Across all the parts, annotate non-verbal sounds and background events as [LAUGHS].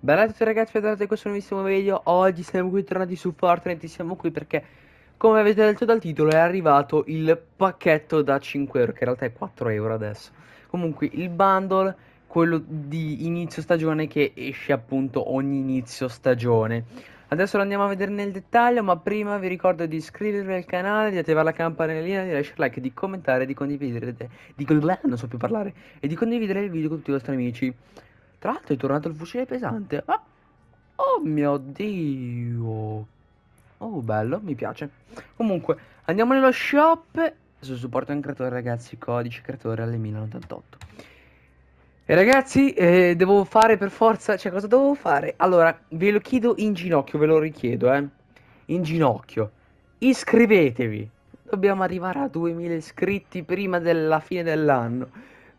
Bella a tutti ragazzi, bentornati in questo nuovissimo video Oggi siamo qui tornati su Fortnite Siamo qui perché, come avete detto dal titolo È arrivato il pacchetto da 5 euro Che in realtà è 4 euro adesso Comunque il bundle Quello di inizio stagione Che esce appunto ogni inizio stagione Adesso lo andiamo a vedere nel dettaglio Ma prima vi ricordo di iscrivervi al canale Di attivare la campanellina Di lasciare like, di commentare, di condividere Di, non so più parlare E di condividere il video con tutti i vostri amici tra l'altro è tornato il fucile pesante. Ah. Oh mio dio. Oh bello, mi piace. Comunque, andiamo nello shop. Su supporto un creatore, ragazzi. Codice creatore alle 1088. E ragazzi, eh, devo fare per forza. Cioè, cosa devo fare? Allora, ve lo chiedo in ginocchio, ve lo richiedo, eh. In ginocchio. Iscrivetevi. Dobbiamo arrivare a 2000 iscritti prima della fine dell'anno.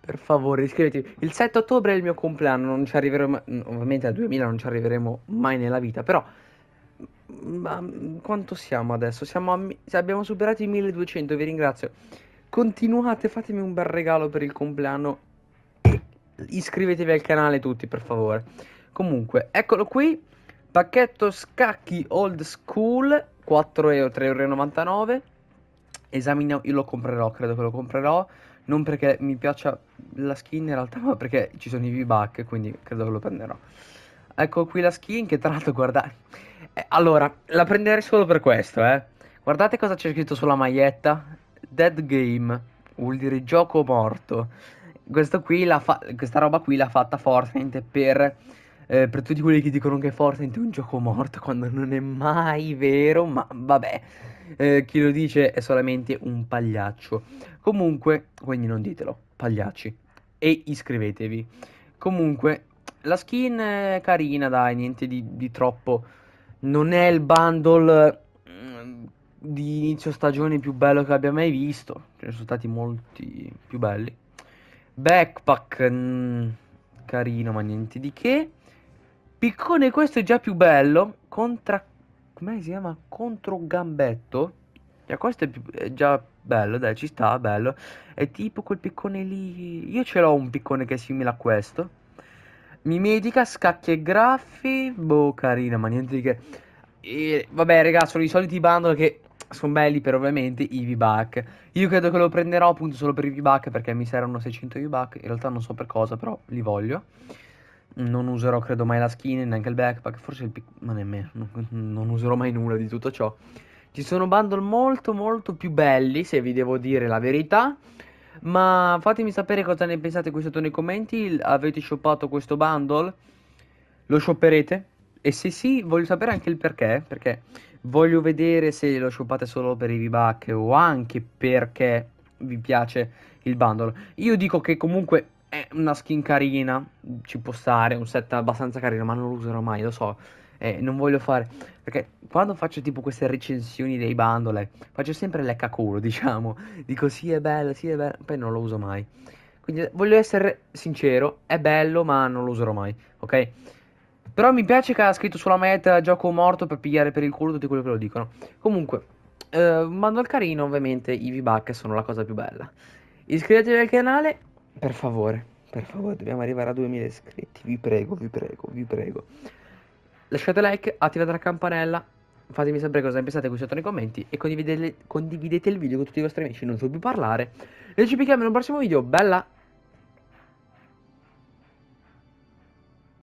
Per favore, iscrivetevi. Il 7 ottobre è il mio compleanno, non ci arriveremo. Mai, ovviamente a 2000 non ci arriveremo mai nella vita, però. Mm, ma mm, quanto siamo adesso? Siamo a, abbiamo superato i 1200, vi ringrazio. Continuate, fatemi un bel regalo per il compleanno. E iscrivetevi al canale tutti, per favore. Comunque, eccolo qui. Pacchetto scacchi old school, 4 euro, 3,99 euro esamino, io lo comprerò, credo che lo comprerò, non perché mi piaccia la skin in realtà, [LAUGHS] ma perché ci sono i V-Buck, quindi credo che lo prenderò. Ecco qui la skin che tra l'altro guardate, eh, allora, la prenderei solo per questo, eh. Guardate cosa c'è scritto sulla maglietta, Dead Game, vuol dire gioco morto. Qui, fa... questa roba qui l'ha fatta Fortnite per eh, per tutti quelli che dicono che Fortnite è un gioco morto [LAUGHS] quando non è mai vero, ma vabbè, eh, chi lo dice è solamente un pagliaccio. Comunque, quindi non ditelo, pagliacci, e iscrivetevi. Comunque, la skin è carina, dai, niente di, di troppo. Non è il bundle mm, di inizio stagione più bello che abbia mai visto. Ce ne sono stati molti più belli. Backpack, mh, mm, carino, ma niente di che. Piccone questo è già più bello. Contra... Come si chiama? Contro gambetto Cioè questo è, più... è, già bello, dai, ci sta, bello. È tipo quel piccone lì... Io ce l'ho un piccone che è simile a questo. Mimetica, scacchi e graffi. Boh, carina, ma niente di che... E... Vabbè, ragazzi sono i soliti bundle che sono belli per ovviamente i V-Buck. Io credo che lo prenderò appunto solo per i V-Buck perché mi servono 600 V-Buck. In realtà non so per cosa, però li voglio non userò credo mai la skin, neanche il backpack, forse il pic- ma nemmeno, non userò mai nulla di tutto ciò. Ci sono bundle molto molto più belli, se vi devo dire la verità. Ma fatemi sapere cosa ne pensate qui sotto nei commenti. Avete shoppato questo bundle? Lo shopperete? E se sì, voglio sapere anche il perché. Perché voglio vedere se lo shoppate solo per i V-Buck o anche perché vi piace il bundle. Io dico che comunque è una skin carina, ci può stare, un set abbastanza carino, ma non lo userò mai, lo so. Eh, non voglio fare perché quando faccio tipo queste recensioni dei bundle faccio sempre leccaculo, [LAUGHS] diciamo dico sì è bello sì è bello poi non lo uso mai quindi voglio essere sincero è bello ma non lo userò mai ok però mi piace che ha scritto sulla meta gioco morto per pigliare per il culo tutti quelli che lo dicono comunque eh, bundle carino ovviamente i v-buck sono la cosa più bella iscrivetevi al canale per favore, per favore, dobbiamo arrivare a 2000 iscritti, vi prego, vi prego, vi prego. Lasciate like, attivate la campanella, fatemi sapere cosa ne pensate qui sotto nei commenti e condividete, condividete il video con tutti i vostri amici, non so più parlare. E ci becchiamo in un prossimo video, bella!